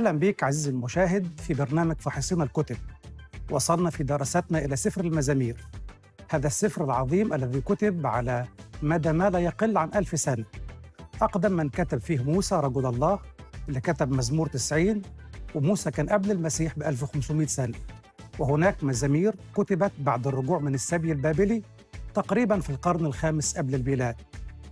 أهلا بك عزيزي المشاهد في برنامج فحصنا الكتب وصلنا في دراستنا إلى سفر المزامير هذا السفر العظيم الذي كتب على مدى ما لا يقل عن ألف سنة أقدم من كتب فيه موسى رجل الله اللي كتب مزمور 90 وموسى كان قبل المسيح ب 1500 سنة وهناك مزامير كتبت بعد الرجوع من السبي البابلي تقريبا في القرن الخامس قبل الميلاد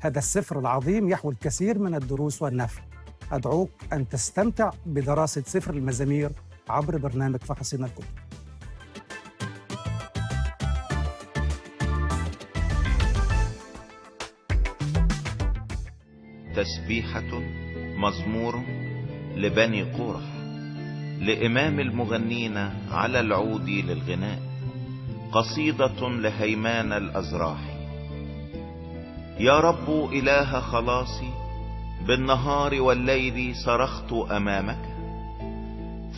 هذا السفر العظيم يحوي الكثير من الدروس والنفع أدعوك أن تستمتع بدراسة سفر المزامير عبر برنامج فحصنا الكتب تسبيحة مزمور لبني قرح لإمام المغنين على العود للغناء قصيدة لهيمان الأزراح يا رب إله خلاصي بالنهار والليل صرخت امامك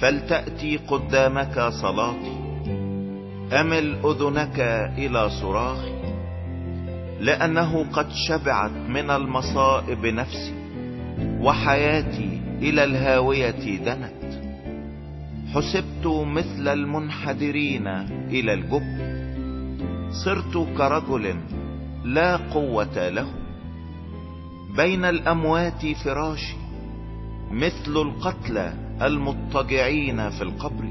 فلتأتي قدامك صلاتي امل اذنك الى صراخي لانه قد شبعت من المصائب نفسي وحياتي الى الهاوية دنت حسبت مثل المنحدرين الى الجب صرت كرجل لا قوة له بين الاموات فراشي مثل القتلى المضطجعين في القبر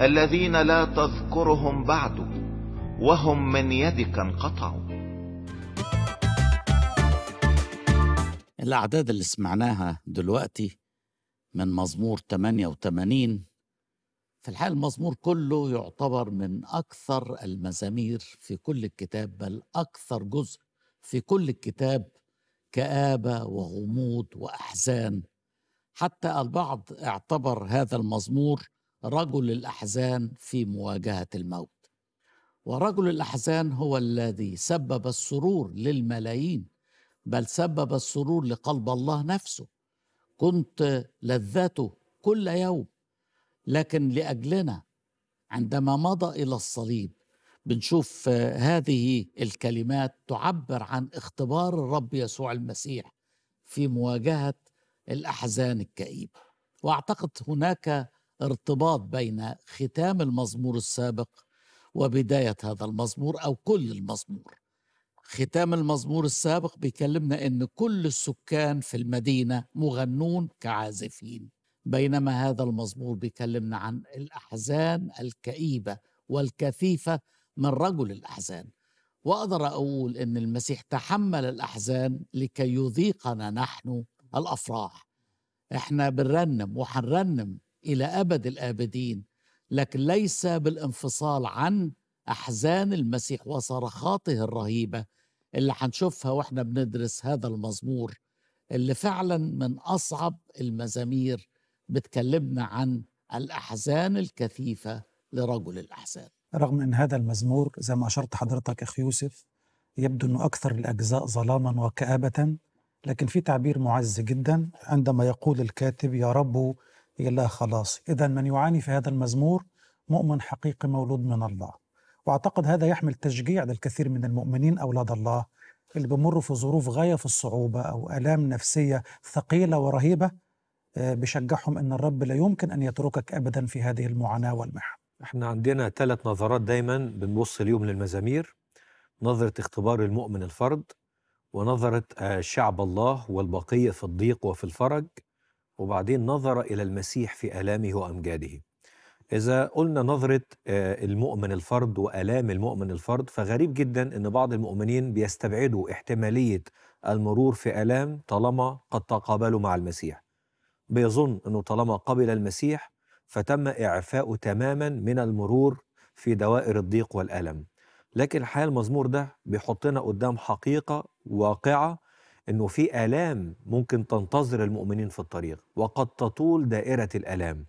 الذين لا تذكرهم بعد وهم من يدك انقطعوا الاعداد اللي سمعناها دلوقتي من مزمور 88 في الحقيقه المزمور كله يعتبر من اكثر المزامير في كل الكتاب بل اكثر جزء في كل الكتاب كابه وغموض واحزان حتى البعض اعتبر هذا المزمور رجل الاحزان في مواجهه الموت ورجل الاحزان هو الذي سبب السرور للملايين بل سبب السرور لقلب الله نفسه كنت لذته كل يوم لكن لاجلنا عندما مضى الى الصليب بنشوف آه، هذه الكلمات تعبر عن اختبار الرب يسوع المسيح في مواجهه الاحزان الكئيبه واعتقد هناك ارتباط بين ختام المزمور السابق وبدايه هذا المزمور او كل المزمور ختام المزمور السابق بيكلمنا ان كل السكان في المدينه مغنون كعازفين بينما هذا المزمور بيكلمنا عن الاحزان الكئيبه والكثيفه من رجل الأحزان وأقدر أقول أن المسيح تحمل الأحزان لكي يذيقنا نحن الأفراح احنا بنرنم وحنرنم إلى أبد الآبدين لكن ليس بالانفصال عن أحزان المسيح وصرخاته الرهيبة اللي هنشوفها واحنا بندرس هذا المزمور اللي فعلا من أصعب المزامير بتكلمنا عن الأحزان الكثيفة لرجل الأحزان رغم أن هذا المزمور زي ما أشرت حضرتك أخ يوسف يبدو أنه أكثر الأجزاء ظلاما وكآبة لكن في تعبير معز جدا عندما يقول الكاتب يا رب إلى خلاص إذا من يعاني في هذا المزمور مؤمن حقيقي مولود من الله وأعتقد هذا يحمل تشجيع للكثير من المؤمنين أولاد الله اللي بمروا في ظروف غاية في الصعوبة أو آلام نفسية ثقيلة ورهيبة آه، بشجعهم أن الرب لا يمكن أن يتركك أبدا في هذه المعاناة والمحن احنا عندنا ثلاث نظرات دايما بنبص اليوم للمزامير نظرة اختبار المؤمن الفرد ونظرة آه، شعب الله والبقية في الضيق وفي الفرج وبعدين نظر إلى المسيح في آلامه وأمجاده إذا قلنا نظرة آه، المؤمن الفرد وآلام المؤمن الفرد فغريب جدا أن بعض المؤمنين بيستبعدوا احتمالية المرور في آلام طالما قد تقابلوا مع المسيح بيظن أنه طالما قبل المسيح فتم إعفاءه تماما من المرور في دوائر الضيق والألم لكن الحقيقة المزمور ده بيحطنا قدام حقيقة واقعة أنه في آلام ممكن تنتظر المؤمنين في الطريق وقد تطول دائرة الآلام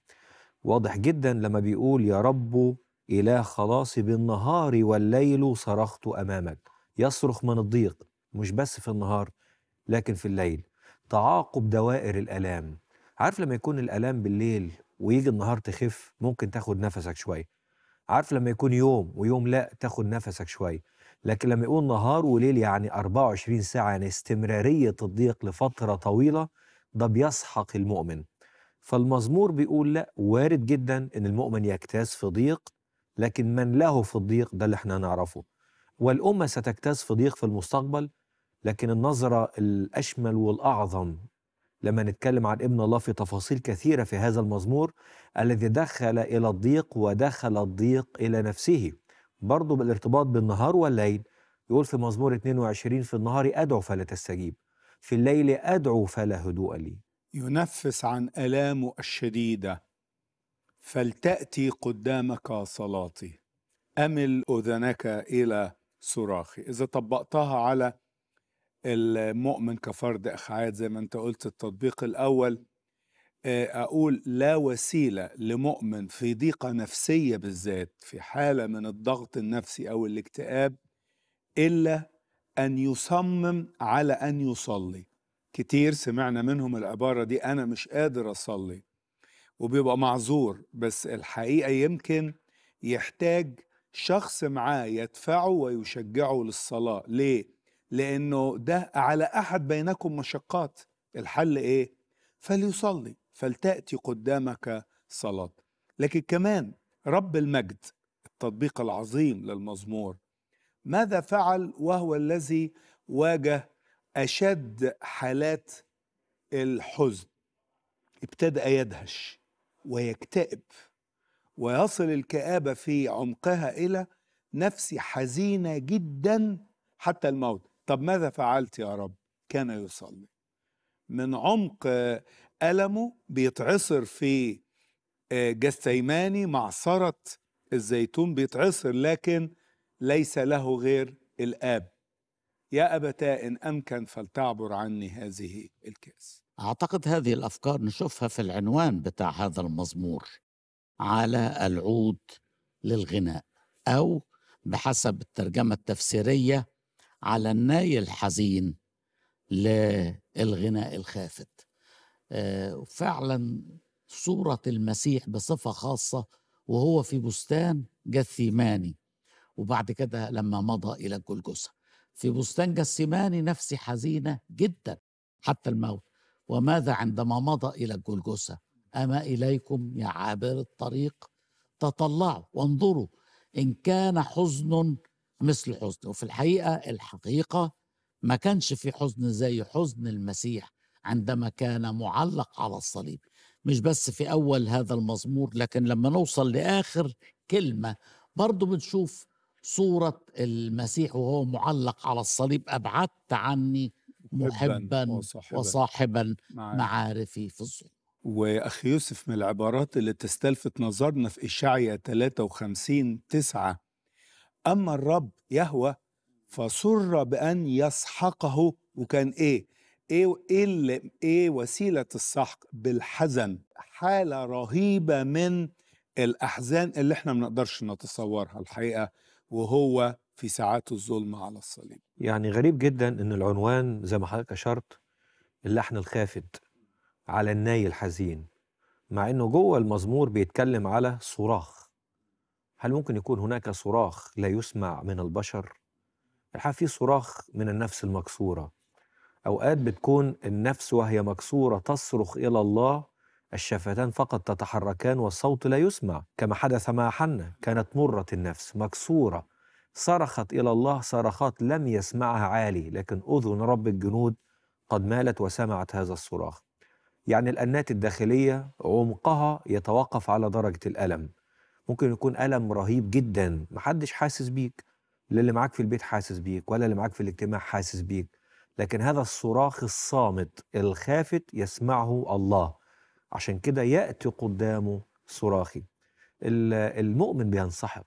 واضح جدا لما بيقول يا رب إله خلاصي بالنهار والليل صرخت أمامك يصرخ من الضيق مش بس في النهار لكن في الليل تعاقب دوائر الألام عارف لما يكون الألام بالليل ويجي النهار تخف ممكن تاخد نفسك شويه عارف لما يكون يوم ويوم لا تاخد نفسك شويه لكن لما يقول نهار وليل يعني 24 ساعه يعني استمراريه الضيق لفتره طويله ده بيسحق المؤمن فالمزمور بيقول لا وارد جدا ان المؤمن يجتاز في ضيق لكن من له في الضيق ده اللي احنا نعرفه والامه ستجتاز في ضيق في المستقبل لكن النظره الاشمل والاعظم لما نتكلم عن ابن الله في تفاصيل كثيرة في هذا المزمور الذي دخل إلى الضيق ودخل الضيق إلى نفسه برضو بالارتباط بالنهار والليل يقول في مزمور 22 في النهار أدعو فلا تستجيب في الليل أدعو فلا هدوء لي ينفس عن ألامه الشديدة فلتأتي قدامك صلاتي أمل أذنك إلى صراخي إذا طبقتها على المؤمن كفرد أخعاد زي ما أنت قلت التطبيق الأول آه، أقول لا وسيلة لمؤمن في ضيقة نفسية بالذات في حالة من الضغط النفسي أو الاكتئاب إلا أن يصمم على أن يصلي كتير سمعنا منهم العبارة دي أنا مش قادر أصلي وبيبقى معذور بس الحقيقة يمكن يحتاج شخص معاه يدفعه ويشجعه للصلاة ليه؟ لأنه ده على أحد بينكم مشقات الحل إيه؟ فليصلي فلتأتي قدامك صلاة لكن كمان رب المجد التطبيق العظيم للمزمور ماذا فعل وهو الذي واجه أشد حالات الحزن ابتدأ يدهش ويكتئب ويصل الكآبة في عمقها إلى نفسي حزينة جدا حتى الموت طب ماذا فعلت يا رب كان يصلي من عمق ألمه بيتعصر في آه، جستيماني معصرة الزيتون بيتعصر لكن ليس له غير الآب يا أبتا إن أمكن فلتعبر عني هذه الكاس أعتقد هذه الأفكار نشوفها في العنوان بتاع هذا المزمور على العود للغناء أو بحسب الترجمة التفسيرية على الناي الحزين للغناء الخافت آه، فعلا صورة المسيح بصفة خاصة وهو في بستان جثيماني وبعد كده لما مضى إلى الجلجثة في بستان جثيماني نفسي حزينة جدا حتى الموت وماذا عندما مضى إلى الجلجثة أما إليكم يا عابر الطريق تطلعوا وانظروا إن كان حزن مثل حزنه وفي الحقيقه الحقيقه ما كانش في حزن زي حزن المسيح عندما كان معلق على الصليب مش بس في اول هذا المزمور لكن لما نوصل لاخر كلمه برضه بنشوف صوره المسيح وهو معلق على الصليب ابعدت عني محبا وصاحبا, وصاحبا نعم. معارفي في الظلم واخي يوسف من العبارات اللي تستلفت نظرنا في إشعية 53 9 أما الرب يهوى فسر بأن يسحقه وكان إيه؟ إيه إيه, اللي إيه وسيلة السحق؟ بالحزن حالة رهيبة من الأحزان اللي إحنا ما نقدرش نتصورها الحقيقة وهو في ساعات الظلمة على الصليب يعني غريب جدا أن العنوان زي ما حضرتك أشرت اللحن الخافت على الناي الحزين مع أنه جوه المزمور بيتكلم على صراخ هل ممكن يكون هناك صراخ لا يسمع من البشر؟ الحقيقه في صراخ من النفس المكسوره. اوقات بتكون النفس وهي مكسوره تصرخ الى الله الشفتان فقط تتحركان والصوت لا يسمع كما حدث مع حنا كانت مرة النفس مكسورة صرخت إلى الله صرخات لم يسمعها عالي لكن أذن رب الجنود قد مالت وسمعت هذا الصراخ يعني الأنات الداخلية عمقها يتوقف على درجة الألم ممكن يكون ألم رهيب جدا محدش حاسس بيك لا اللي معاك في البيت حاسس بيك ولا اللي معاك في الاجتماع حاسس بيك لكن هذا الصراخ الصامت الخافت يسمعه الله عشان كده يأتي قدامه صراخي المؤمن بينسحق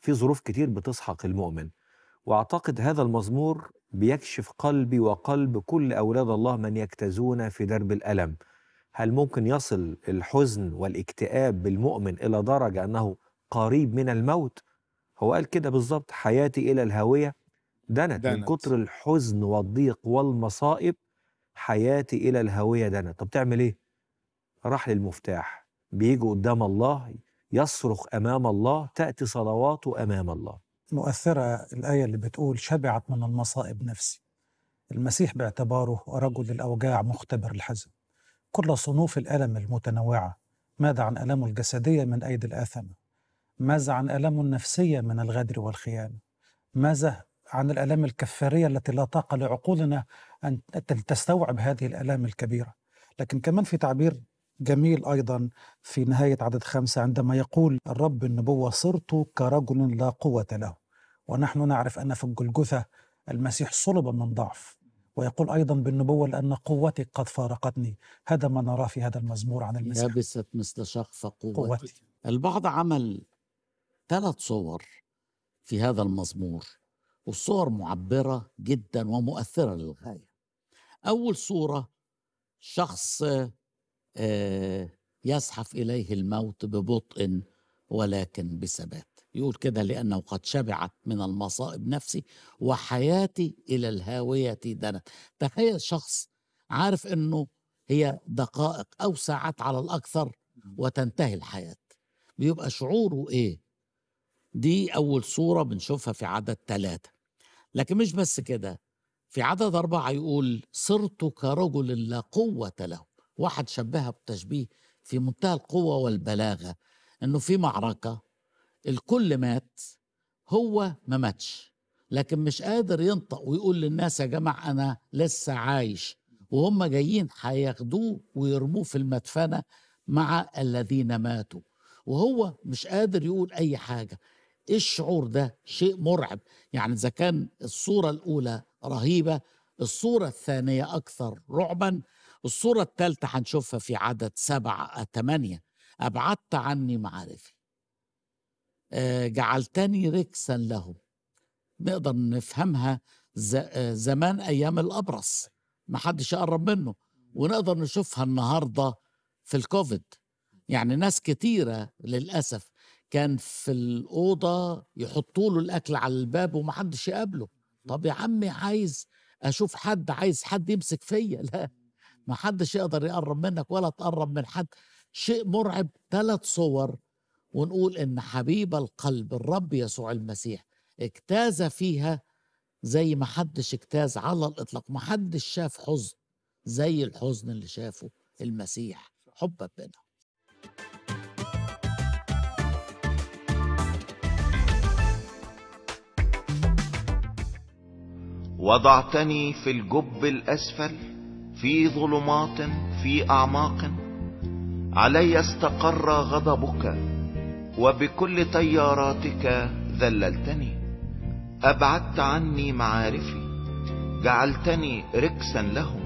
في ظروف كتير بتسحق المؤمن واعتقد هذا المزمور بيكشف قلبي وقلب كل اولاد الله من يكتزون في درب الالم هل ممكن يصل الحزن والاكتئاب بالمؤمن الى درجه انه قريب من الموت هو قال كده بالظبط حياتي الى الهاويه دنت, دنت من كتر الحزن والضيق والمصائب حياتي الى الهاويه دنت طب تعمل ايه راح للمفتاح بيجي قدام الله يصرخ امام الله تاتي صلواته امام الله مؤثره الايه اللي بتقول شبعت من المصائب نفسي المسيح باعتباره رجل الاوجاع مختبر الحزن كل صنوف الألم المتنوعة ماذا عن ألم الجسدية من أيدي الآثمة ماذا عن ألم النفسية من الغدر والخيانة ماذا عن الألام الكفارية التي لا طاقة لعقولنا أن تستوعب هذه الألام الكبيرة لكن كمان في تعبير جميل أيضا في نهاية عدد خمسة عندما يقول الرب النبوة صرت كرجل لا قوة له ونحن نعرف أن في الجلجثة المسيح صلب من ضعف ويقول أيضا بالنبوة لأن قوتي قد فارقتني هذا ما نراه في هذا المزمور عن المسيح لبست مثل شخص قوتي, قوتي. البعض عمل ثلاث صور في هذا المزمور والصور معبرة جدا ومؤثرة للغاية أول صورة شخص آه، يزحف إليه الموت ببطء ولكن بثبات يقول كده لأنه قد شبعت من المصائب نفسي وحياتي إلى الهاوية دنت تخيل شخص عارف أنه هي دقائق أو ساعات على الأكثر وتنتهي الحياة بيبقى شعوره إيه دي أول صورة بنشوفها في عدد ثلاثة لكن مش بس كده في عدد أربعة يقول صرت كرجل لا قوة له واحد شبهها بتشبيه في منتهى القوة والبلاغة أنه في معركة الكل مات هو ما ماتش لكن مش قادر ينطق ويقول للناس يا جماعة أنا لسه عايش وهم جايين هياخدوه ويرموه في المدفنة مع الذين ماتوا وهو مش قادر يقول أي حاجة إيه الشعور ده شيء مرعب يعني إذا كان الصورة الأولى رهيبة الصورة الثانية أكثر رعبا الصورة الثالثة هنشوفها في عدد سبعة ثمانية أبعدت عني معارفي آه، جعلتني ركسا لهم نقدر نفهمها آه، زمان ايام الابرص ما حدش يقرب منه ونقدر نشوفها النهارده في الكوفيد يعني ناس كتيره للاسف كان في الاوضه يحطوا له الاكل على الباب ومحدش يقابله طب يا عمي عايز اشوف حد عايز حد يمسك فيا لا محدش يقدر يقرب منك ولا تقرب من حد شيء مرعب ثلاث صور ونقول ان حبيب القلب الرب يسوع المسيح اجتاز فيها زي ما حدش اجتاز على الاطلاق ما حدش شاف حزن زي الحزن اللي شافه المسيح حبا بنا وضعتني في الجب الاسفل في ظلمات في اعماق علي استقر غضبك وبكل طياراتك ذللتني أبعدت عني معارفي جعلتني ركسا لهم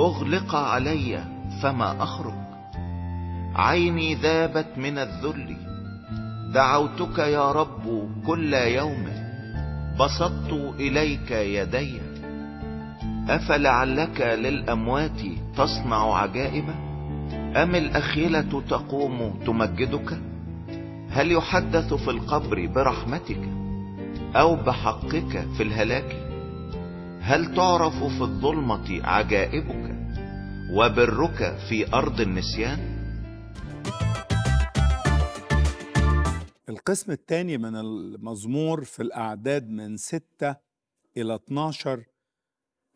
أغلق علي فما أخرج عيني ذابت من الذل دعوتك يا رب كل يوم بسطت إليك يدي أفلعلك للأموات تصنع عجائب أم الأخيلة تقوم تمجدك؟ هل يحدث في القبر برحمتك او بحقك في الهلاك هل تعرف في الظلمة عجائبك وبرك في ارض النسيان القسم الثاني من المزمور في الاعداد من 6 الى 12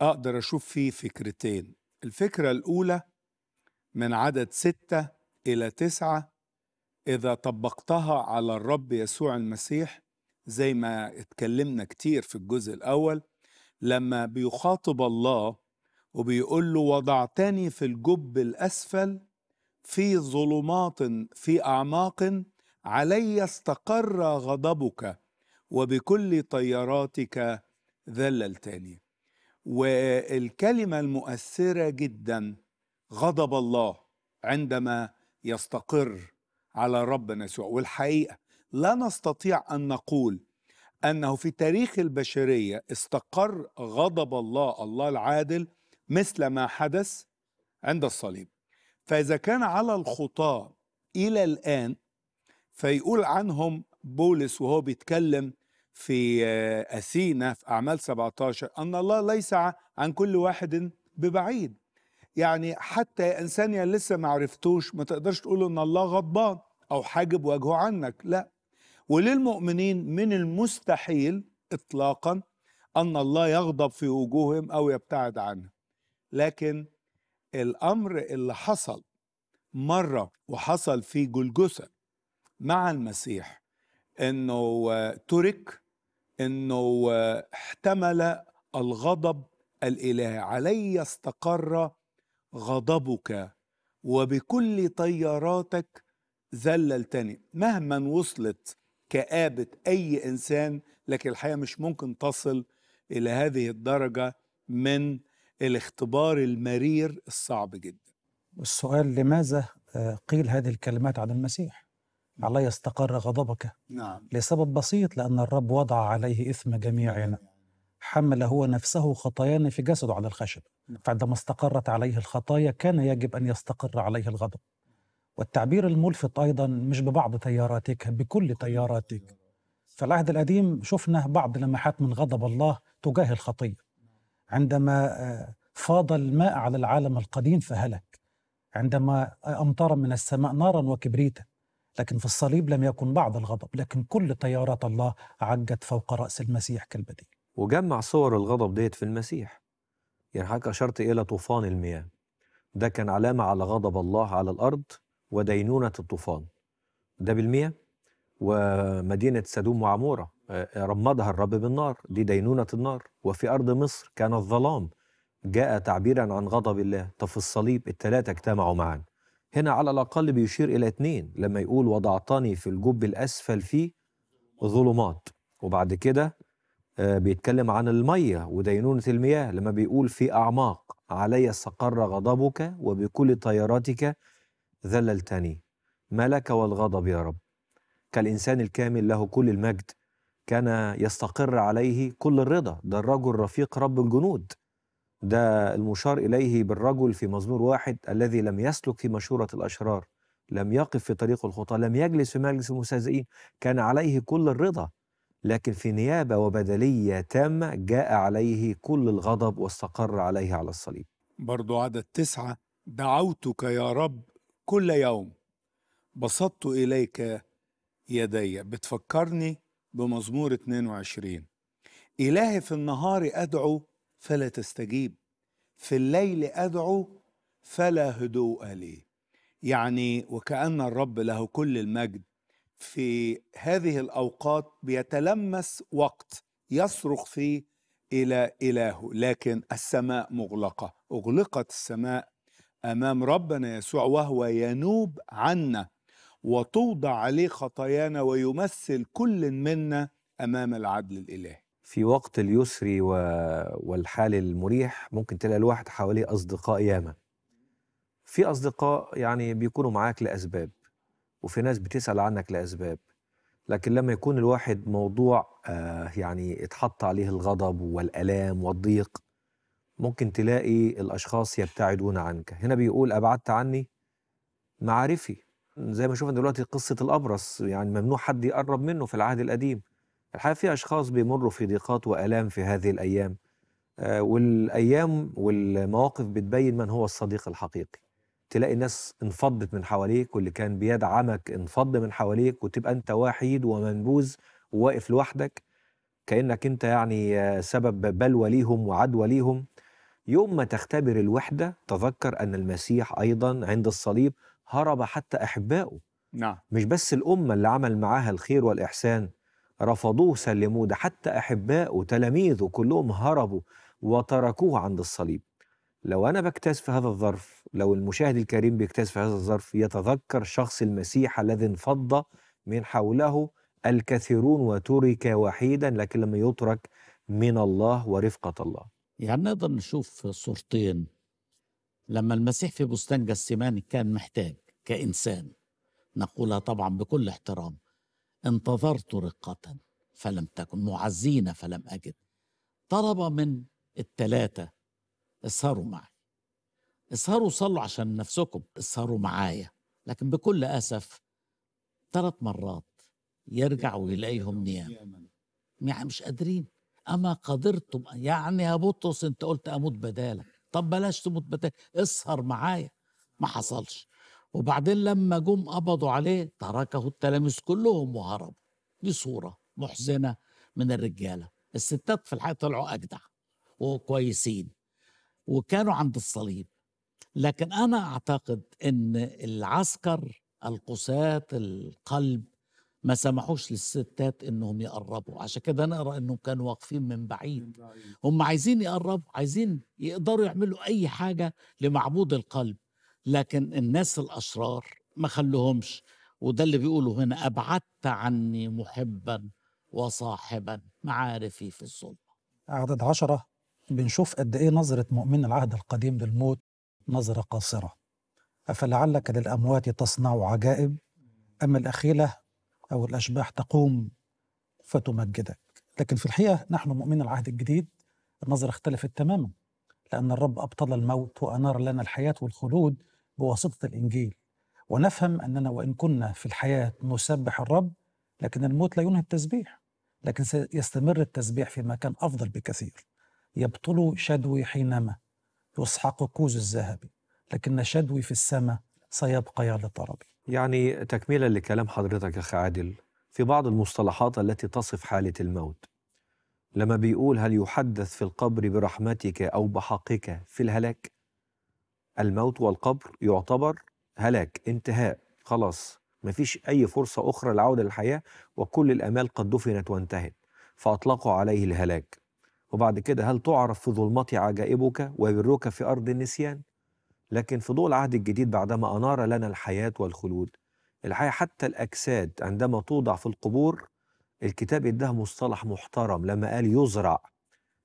اقدر اشوف فيه فكرتين الفكرة الاولى من عدد 6 الى 9 إذا طبقتها على الرب يسوع المسيح زي ما اتكلمنا كتير في الجزء الأول لما بيخاطب الله وبيقول له وضعتني في الجب الأسفل في ظلمات في أعماق علي استقر غضبك وبكل طياراتك ذللتني والكلمة المؤثرة جدا غضب الله عندما يستقر على ربنا يسوع والحقيقه لا نستطيع ان نقول انه في تاريخ البشريه استقر غضب الله الله العادل مثل ما حدث عند الصليب فاذا كان على الخطاه الى الان فيقول عنهم بولس وهو بيتكلم في آه، اثينا في اعمال 17 ان الله ليس عن كل واحد ببعيد يعني حتى انسان لسه ما عرفتوش ما تقدرش تقول ان الله غضبان او حاجب وجهه عنك لا وللمؤمنين من المستحيل اطلاقا ان الله يغضب في وجوههم او يبتعد عنهم لكن الامر اللي حصل مره وحصل في جلجسة مع المسيح انه ترك انه احتمل الغضب الالهي علي استقر غضبك وبكل طياراتك ذللتني مهما وصلت كآبة أي إنسان لكن الحقيقة مش ممكن تصل إلى هذه الدرجة من الاختبار المرير الصعب جدا السؤال لماذا قيل هذه الكلمات عن المسيح علي نعم. استقر غضبك نعم لسبب بسيط لأن الرب وضع عليه إثم جميعنا حمل هو نفسه خطايانا في جسده على الخشب نعم. فعندما استقرت عليه الخطايا كان يجب أن يستقر عليه الغضب والتعبير الملفت أيضا مش ببعض تياراتك بكل تياراتك فالعهد القديم شفنا بعض لمحات من غضب الله تجاه الخطية نعم. عندما آه، فاض الماء على العالم القديم فهلك عندما آه، أمطر من السماء نارا وكبريتا لكن في الصليب لم يكن بعض الغضب لكن كل تيارات الله عجت فوق رأس المسيح كالبديل وجمع صور الغضب ديت في المسيح يعني حضرتك أشرت إلى طوفان المياه ده كان علامة على غضب الله على الأرض ودينونة الطوفان ده بالمياه ومدينة سدوم وعمورة آه، آه، رمضها الرب بالنار دي دينونة النار وفي أرض مصر كان الظلام جاء تعبيرا عن غضب الله طب في الصليب الثلاثة اجتمعوا معا هنا على الأقل بيشير إلى اتنين لما يقول وضعتني في الجب الأسفل فيه ظلمات وبعد كده آه، بيتكلم عن المية ودينونة المياه لما بيقول في أعماق علي استقر غضبك وبكل طياراتك ذللتني ما لك والغضب يا رب كالإنسان الكامل له كل المجد كان يستقر عليه كل الرضا ده الرجل رفيق رب الجنود ده المشار إليه بالرجل في مزمور واحد الذي لم يسلك في مشورة الأشرار لم يقف في طريق الخطى لم يجلس في مجلس المستهزئين كان عليه كل الرضا لكن في نيابة وبدلية تامة جاء عليه كل الغضب واستقر عليه على الصليب برضو عدد تسعة دعوتك يا رب كل يوم بسطت إليك يدي بتفكرني بمزمور 22 إلهي في النهار أدعو فلا تستجيب في الليل أدعو فلا هدوء لي يعني وكأن الرب له كل المجد في هذه الأوقات بيتلمس وقت يصرخ فيه إلى إلهه لكن السماء مغلقة أغلقت السماء أمام ربنا يسوع وهو ينوب عنا وتوضع عليه خطايانا ويمثل كل منا أمام العدل الإلهي في وقت اليسر و... والحال المريح ممكن تلاقي الواحد حواليه أصدقاء ياما في أصدقاء يعني بيكونوا معاك لأسباب وفي ناس بتسال عنك لاسباب لكن لما يكون الواحد موضوع آه يعني اتحط عليه الغضب والالام والضيق ممكن تلاقي الاشخاص يبتعدون عنك هنا بيقول ابعدت عني معارفي زي ما شفنا دلوقتي قصه الابرص يعني ممنوع حد يقرب منه في العهد القديم الحقيقه في اشخاص بيمروا في ضيقات والام في هذه الايام آه، والايام والمواقف بتبين من هو الصديق الحقيقي تلاقي ناس انفضت من حواليك واللي كان بيدعمك انفض من حواليك وتبقى انت وحيد ومنبوذ وواقف لوحدك كانك انت يعني سبب بلوى ليهم وعدوى ليهم يوم ما تختبر الوحده تذكر ان المسيح ايضا عند الصليب هرب حتى احبائه نعم مش بس الامه اللي عمل معاها الخير والاحسان رفضوه سلموه ده حتى احبائه تلاميذه كلهم هربوا وتركوه عند الصليب لو أنا بجتاز في هذا الظرف لو المشاهد الكريم بيجتاز في هذا الظرف يتذكر شخص المسيح الذي انفض من حوله الكثيرون وترك وحيدا لكن لم يترك من الله ورفقة الله يعني نقدر نشوف صورتين لما المسيح في بستان جسيماني كان محتاج كإنسان نقولها طبعا بكل احترام انتظرت رقة فلم تكن معزين فلم أجد طلب من الثلاثة اسهروا معي اسهروا صلوا عشان نفسكم اسهروا معايا لكن بكل أسف ثلاث مرات يرجع ويلاقيهم نيام يعني مش قادرين أما قدرتم يعني يا بطرس أنت قلت أموت بدالك طب بلاش تموت بدالك اسهر معايا ما حصلش وبعدين لما جم قبضوا عليه تركه التلاميذ كلهم وهربوا دي صورة محزنة من الرجالة الستات في الحقيقة طلعوا أجدع وكويسين وكانوا عند الصليب لكن أنا أعتقد أن العسكر القساة القلب ما سمحوش للستات انهم يقربوا عشان كده نقرا انهم كانوا واقفين من بعيد هم عايزين يقربوا عايزين يقدروا يعملوا اي حاجه لمعبود القلب لكن الناس الاشرار ما خلوهمش وده اللي بيقولوا هنا ابعدت عني محبا وصاحبا معارفي في الظلمه عدد عشرة بنشوف قد إيه نظرة مؤمن العهد القديم للموت نظرة قاصرة أفلعلك للأموات تصنع عجائب أما الأخيلة أو الأشباح تقوم فتمجدك لكن في الحقيقة نحن مؤمن العهد الجديد النظرة اختلفت تماما لأن الرب أبطل الموت وأنار لنا الحياة والخلود بواسطة الإنجيل ونفهم أننا وإن كنا في الحياة نسبح الرب لكن الموت لا ينهي التسبيح لكن سيستمر التسبيح في مكان أفضل بكثير يبطل شدوي حينما يسحق كوز الذهب لكن شدوي في السماء سيبقى يا لطربي يعني تكملة لكلام حضرتك اخي عادل في بعض المصطلحات التي تصف حالة الموت لما بيقول هل يحدث في القبر برحمتك أو بحقك في الهلاك الموت والقبر يعتبر هلاك انتهاء خلاص مفيش أي فرصة أخرى للعودة للحياة وكل الأمال قد دفنت وانتهت فأطلقوا عليه الهلاك وبعد كده هل تعرف في ظلمتي عجائبك وبرك في أرض النسيان لكن في ضوء العهد الجديد بعدما أنار لنا الحياة والخلود الحقيقة حتى الأجساد عندما توضع في القبور الكتاب اداها مصطلح محترم لما قال يزرع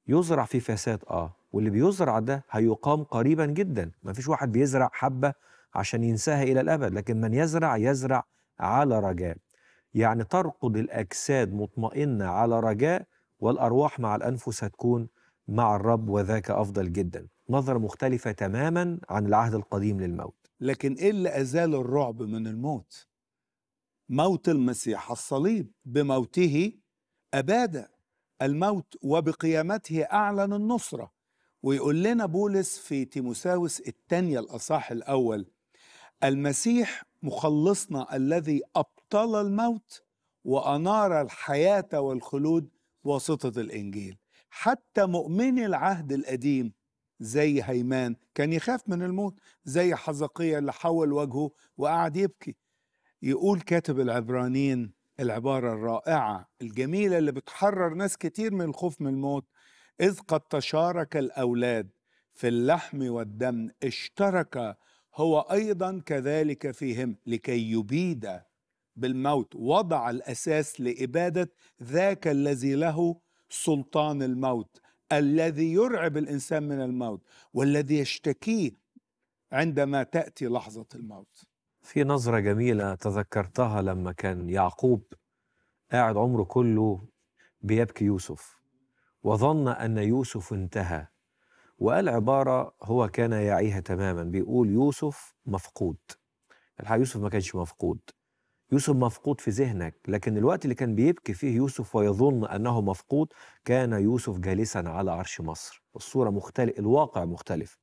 يزرع في فساد اه واللي بيزرع ده هيقام قريبا جدا ما فيش واحد بيزرع حبة عشان ينساها إلى الأبد لكن من يزرع يزرع على رجاء يعني ترقد الأجساد مطمئنة على رجاء والأرواح مع الأنفس هتكون مع الرب وذاك أفضل جدا نظرة مختلفة تماما عن العهد القديم للموت لكن إيه اللي أزال الرعب من الموت؟ موت المسيح الصليب بموته أباد الموت وبقيامته أعلن النصرة ويقول لنا بولس في تيموساوس الثانية الأصح الأول المسيح مخلصنا الذي أبطل الموت وأنار الحياة والخلود واسطة الإنجيل حتى مؤمني العهد القديم زي هيمان كان يخاف من الموت زي حزقية اللي حول وجهه وقعد يبكي يقول كاتب العبرانيين العبارة الرائعة الجميلة اللي بتحرر ناس كتير من الخوف من الموت إذ قد تشارك الأولاد في اللحم والدم اشترك هو أيضا كذلك فيهم لكي يبيد بالموت وضع الاساس لاباده ذاك الذي له سلطان الموت الذي يرعب الانسان من الموت والذي يشتكيه عندما تاتي لحظه الموت في نظره جميله تذكرتها لما كان يعقوب قاعد عمره كله بيبكي يوسف وظن ان يوسف انتهى وقال عباره هو كان يعيها تماما بيقول يوسف مفقود الحقيقه يوسف ما كانش مفقود يوسف مفقود في ذهنك لكن الوقت اللي كان بيبكي فيه يوسف ويظن أنه مفقود كان يوسف جالسا على عرش مصر الصورة مختلف الواقع مختلف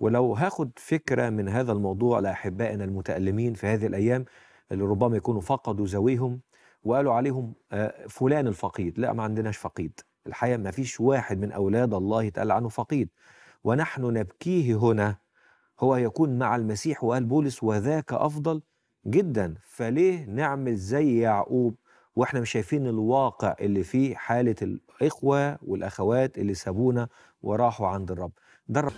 ولو هاخد فكرة من هذا الموضوع لأحبائنا المتألمين في هذه الأيام اللي ربما يكونوا فقدوا ذويهم وقالوا عليهم آه، فلان الفقيد لا ما عندناش فقيد الحقيقة ما فيش واحد من أولاد الله يتقال عنه فقيد ونحن نبكيه هنا هو يكون مع المسيح وقال بولس وذاك أفضل جدا فليه نعمل زي يعقوب واحنا مش شايفين الواقع اللي فيه حاله الاخوه والاخوات اللي سابونا وراحوا عند الرب ده الرب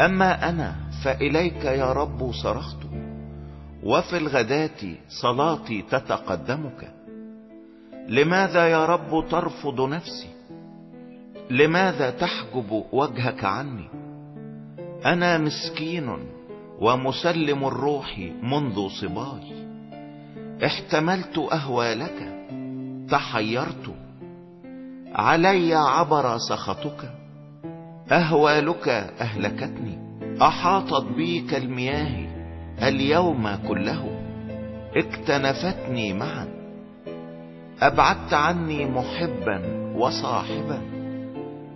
اما انا فاليك يا رب صرخت وفي الغداه صلاتي تتقدمك لماذا يا رب ترفض نفسي لماذا تحجب وجهك عني انا مسكين ومسلم الروح منذ صباي احتملت اهوالك تحيرت علي عبر سخطك اهوالك اهلكتني احاطت بي كالمياه اليوم كله اكتنفتني معا ابعدت عني محبا وصاحبا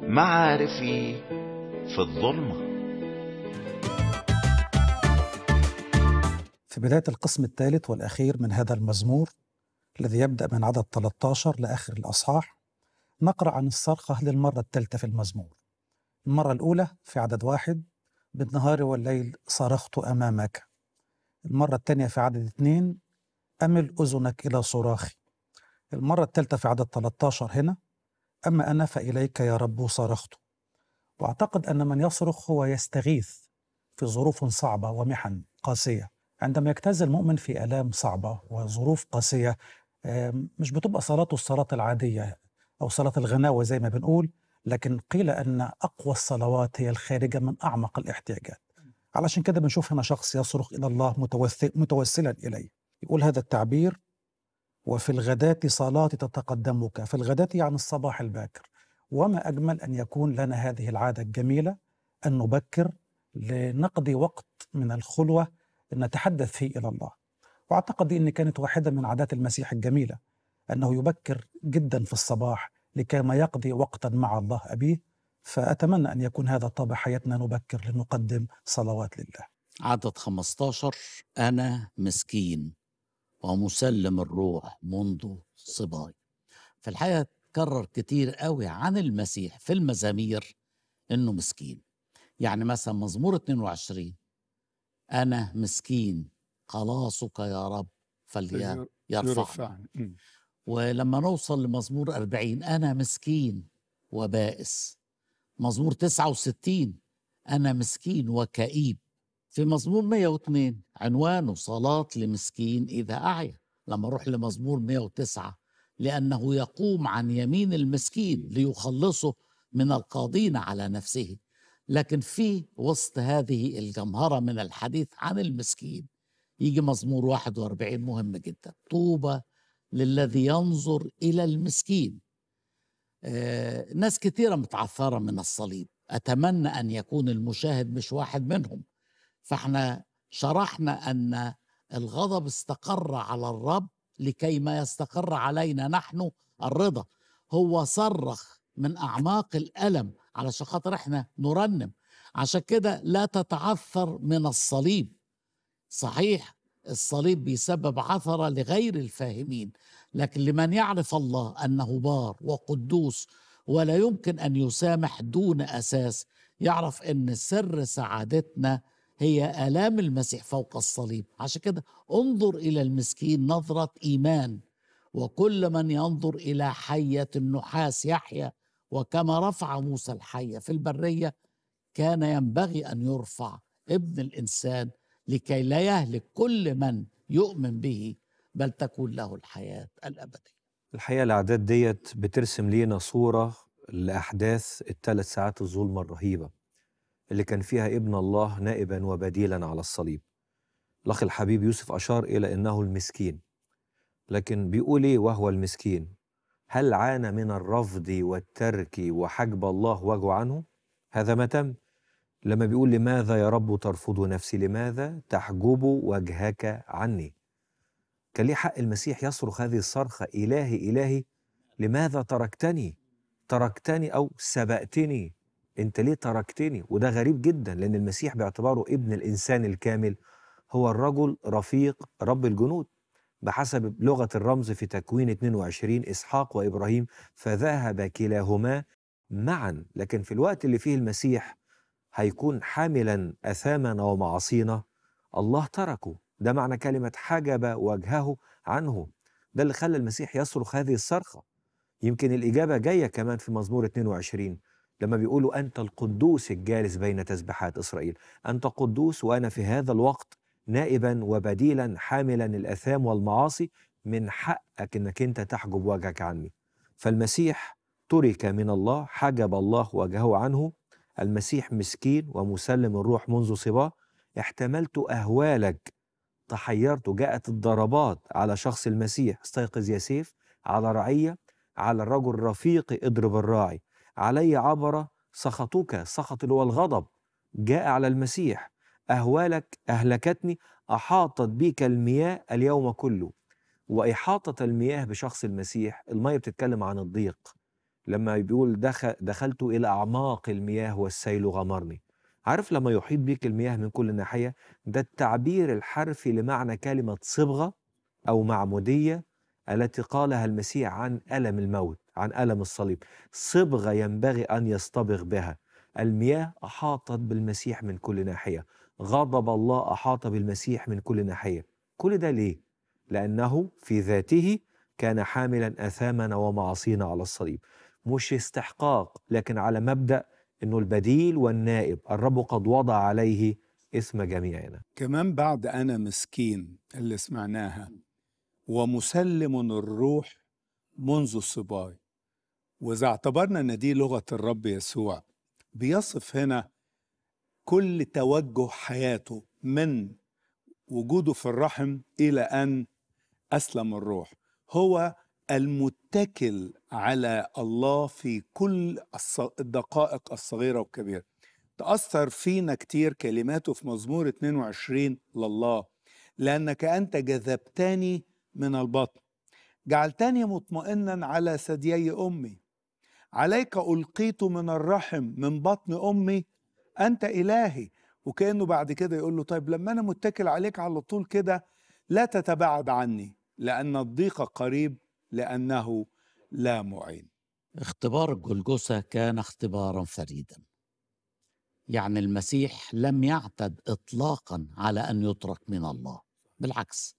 معارفي في الظلمة في بداية القسم الثالث والأخير من هذا المزمور الذي يبدأ من عدد 13 لآخر الأصحاح نقرأ عن الصرخة للمرة الثالثة في المزمور المرة الأولى في عدد واحد بالنهار والليل صرخت أمامك المرة الثانية في عدد اثنين أمل أذنك إلى صراخي المرة الثالثة في عدد 13 هنا أما أنا فإليك يا رب صرخت وأعتقد أن من يصرخ هو يستغيث في ظروف صعبة ومحن قاسية عندما يجتاز المؤمن في آلام صعبة وظروف قاسية مش بتبقى صلاته الصلاة العادية أو صلاة الغناوة زي ما بنقول لكن قيل أن أقوى الصلوات هي الخارجة من أعمق الاحتياجات علشان كده بنشوف هنا شخص يصرخ إلى الله متوسلا إليه يقول هذا التعبير وفي الغداة صلاة تتقدمك في الغداة يعني الصباح الباكر وما أجمل أن يكون لنا هذه العادة الجميلة أن نبكر لنقضي وقت من الخلوة نتحدث فيه إلى الله وأعتقد أن كانت واحدة من عادات المسيح الجميلة أنه يبكر جدا في الصباح ما يقضي وقتا مع الله أبيه فأتمنى أن يكون هذا طابع حياتنا نبكر لنقدم صلوات لله عدد 15 أنا مسكين ومسلم الروح منذ صباي في الحقيقة اتكرر كتير قوي عن المسيح في المزامير انه مسكين يعني مثلا مزمور 22 انا مسكين خلاصك يا رب فليرفعني ولما نوصل لمزمور 40 انا مسكين وبائس مزمور 69 انا مسكين وكئيب في مزمور 102 عنوانه صلاة لمسكين إذا أعيا لما أروح لمزمور 109 لأنه يقوم عن يمين المسكين ليخلصه من القاضين على نفسه لكن في وسط هذه الجمهرة من الحديث عن المسكين يجي مزمور 41 مهم جدا طوبى للذي ينظر إلى المسكين آه ناس كثيرة متعثرة من الصليب أتمنى أن يكون المشاهد مش واحد منهم فاحنا شرحنا ان الغضب استقر على الرب لكي ما يستقر علينا نحن الرضا هو صرخ من اعماق الالم علشان خاطر احنا نرنم عشان كده لا تتعثر من الصليب صحيح الصليب بيسبب عثرة لغير الفاهمين لكن لمن يعرف الله أنه بار وقدوس ولا يمكن أن يسامح دون أساس يعرف أن سر سعادتنا هي آلام المسيح فوق الصليب عشان كده انظر إلى المسكين نظرة إيمان وكل من ينظر إلى حية النحاس يحيا وكما رفع موسى الحية في البرية كان ينبغي أن يرفع ابن الإنسان لكي لا يهلك كل من يؤمن به بل تكون له الحياة الأبدية الحقيقة الأعداد ديت بترسم لينا صورة لأحداث الثلاث ساعات الظلمة الرهيبة اللي كان فيها ابن الله نائبا وبديلا على الصليب الأخ الحبيب يوسف أشار إلى أنه المسكين لكن بيقول إيه وهو المسكين هل عانى من الرفض والترك وحجب الله وجهه عنه هذا ما تم لما بيقول لماذا يا رب ترفض نفسي لماذا تحجب وجهك عني كان ليه حق المسيح يصرخ هذه الصرخة إلهي إلهي لماذا تركتني تركتني أو سبقتني انت ليه تركتني وده غريب جدا لان المسيح باعتباره ابن الانسان الكامل هو الرجل رفيق رب الجنود بحسب لغة الرمز في تكوين 22 إسحاق وإبراهيم فذهب كلاهما معا لكن في الوقت اللي فيه المسيح هيكون حاملا أثامنا ومعاصينا الله تركه ده معنى كلمة حجب وجهه عنه ده اللي خلى المسيح يصرخ هذه الصرخة يمكن الإجابة جاية كمان في مزمور 22 لما بيقولوا أنت القدوس الجالس بين تسبيحات إسرائيل أنت قدوس وأنا في هذا الوقت نائبا وبديلا حاملا الأثام والمعاصي من حقك أنك أنت تحجب وجهك عني فالمسيح ترك من الله حجب الله وجهه عنه المسيح مسكين ومسلم الروح منذ صباه احتملت أهوالك تحيرت جاءت الضربات على شخص المسيح استيقظ يا سيف على رعية على الرجل رفيقي اضرب الراعي علي عبر سخطك سخط اللي هو الغضب جاء على المسيح أهوالك أهلكتني أحاطت بك المياه اليوم كله وإحاطة المياه بشخص المسيح المية بتتكلم عن الضيق لما بيقول دخل دخلت إلى أعماق المياه والسيل غمرني عارف لما يحيط بك المياه من كل ناحية ده التعبير الحرفي لمعنى كلمة صبغة أو معمودية التي قالها المسيح عن ألم الموت عن ألم الصليب صبغة ينبغي أن يصطبغ بها المياه أحاطت بالمسيح من كل ناحية غضب الله أحاط بالمسيح من كل ناحية كل ده ليه؟ لأنه في ذاته كان حاملا أثامنا ومعاصينا على الصليب مش استحقاق لكن على مبدأ أنه البديل والنائب الرب قد وضع عليه اسم جميعنا كمان بعد أنا مسكين اللي سمعناها ومسلم الروح منذ الصباي واذا اعتبرنا ان دي لغه الرب يسوع بيصف هنا كل توجه حياته من وجوده في الرحم الى ان اسلم الروح هو المتكل على الله في كل الدقائق الصغيره والكبيره تاثر فينا كتير كلماته في مزمور 22 لله لانك انت جذبتني من البطن جعلتني مطمئنا على ثديي امي عليك ألقيت من الرحم من بطن أمي أنت إلهي وكأنه بعد كده يقول له طيب لما أنا متكل عليك على طول كده لا تتباعد عني لأن الضيق قريب لأنه لا معين اختبار جلجوسة كان اختبارا فريدا يعني المسيح لم يعتد إطلاقا على أن يترك من الله بالعكس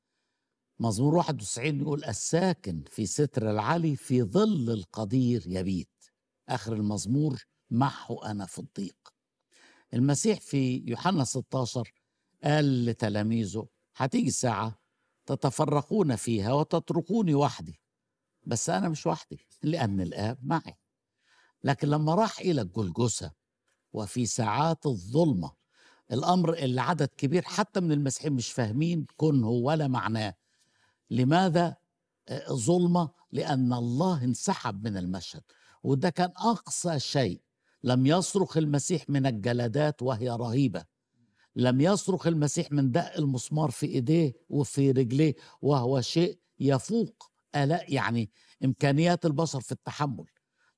مزمور 91 يقول الساكن في ستر العلي في ظل القدير يبيت آخر المزمور معه أنا في الضيق المسيح في يوحنا 16 قال لتلاميذه هتيجي ساعة تتفرقون فيها وتتركوني وحدي بس أنا مش وحدي لأن الآب معي لكن لما راح إلى الجلجسة وفي ساعات الظلمة الأمر اللي عدد كبير حتى من المسيحيين مش فاهمين كنه ولا معناه لماذا آه، ظلمة لأن الله انسحب من المشهد وده كان أقصى شيء لم يصرخ المسيح من الجلدات وهي رهيبة لم يصرخ المسيح من دق المسمار في إيديه وفي رجليه وهو شيء يفوق آلاء يعني إمكانيات البشر في التحمل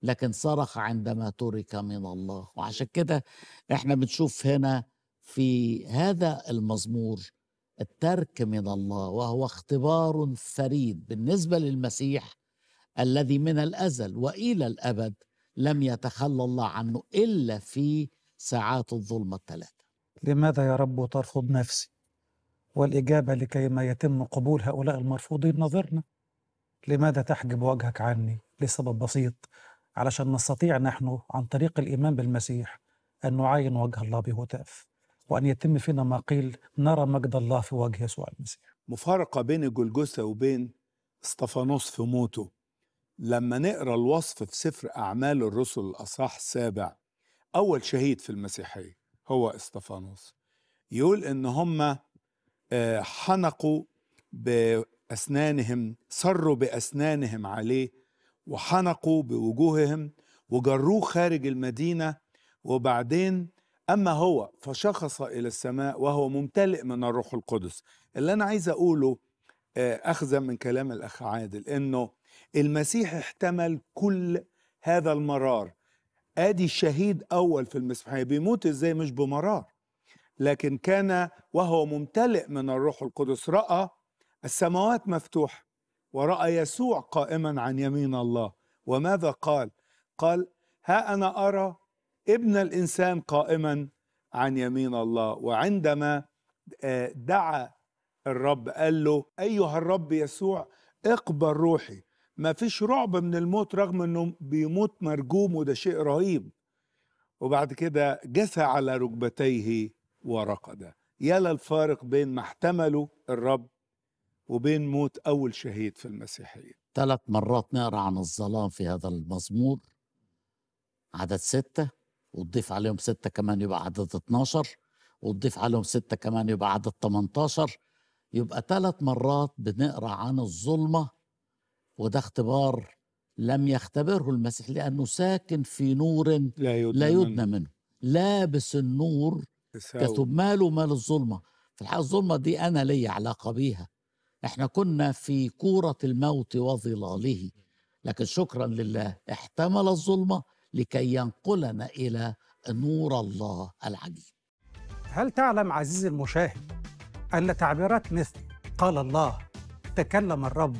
لكن صرخ عندما ترك من الله وعشان كده احنا بنشوف هنا في هذا المزمور الترك من الله وهو اختبار فريد بالنسبة للمسيح الذي من الازل والى الابد لم يتخلى الله عنه الا في ساعات الظلمه الثلاثه. لماذا يا رب ترفض نفسي؟ والاجابه لكي ما يتم قبول هؤلاء المرفوضين نظرنا. لماذا تحجب وجهك عني؟ لسبب بسيط علشان نستطيع نحن عن طريق الايمان بالمسيح ان نعاين وجه الله بهتاف وان يتم فينا ما قيل نرى مجد الله في وجه يسوع المسيح. مفارقه بين الجلجثة وبين اسطفانوس في موته لما نقرا الوصف في سفر اعمال الرسل الاصحاح السابع اول شهيد في المسيحيه هو استفانوس يقول ان هم آه، حنقوا باسنانهم صروا باسنانهم عليه وحنقوا بوجوههم وجروه خارج المدينه وبعدين اما هو فشخص الى السماء وهو ممتلئ من الروح القدس اللي انا عايز اقوله آه، اخذا من كلام الاخ عادل انه المسيح احتمل كل هذا المرار ادي شهيد اول في المسيحيه بيموت ازاي مش بمرار لكن كان وهو ممتلئ من الروح القدس راى السماوات مفتوحه وراى يسوع قائما عن يمين الله وماذا قال قال ها انا ارى ابن الانسان قائما عن يمين الله وعندما آه، دعا الرب قال له ايها الرب يسوع اقبل روحي ما فيش رعب من الموت رغم انه بيموت مرجوم وده شيء رهيب وبعد كده جثى على ركبتيه ورقد يا للفارق بين ما احتمله الرب وبين موت اول شهيد في المسيحيه ثلاث مرات نقرا عن الظلام في هذا المزمور عدد ستة وتضيف عليهم ستة كمان يبقى عدد 12 وتضيف عليهم ستة كمان يبقى عدد 18 يبقى ثلاث مرات بنقرا عن الظلمة وده اختبار لم يختبره المسيح لأنه ساكن في نور لا يدنى, لا يدنى منه لابس النور ماله مال الظلمة في الحقيقة الظلمة دي أنا لي علاقة بيها احنا كنا في كورة الموت وظلاله لكن شكرا لله احتمل الظلمة لكي ينقلنا إلى نور الله العجيب هل تعلم عزيزي المشاهد أن تعبيرات مثل قال الله تكلم الرب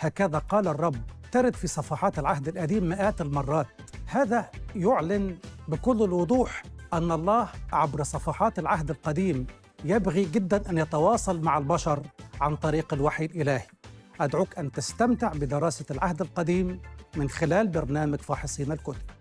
هكذا قال الرب ترد في صفحات العهد القديم مئات المرات هذا يعلن بكل الوضوح أن الله عبر صفحات العهد القديم يبغي جدا أن يتواصل مع البشر عن طريق الوحي الإلهي أدعوك أن تستمتع بدراسة العهد القديم من خلال برنامج فاحصين الكتب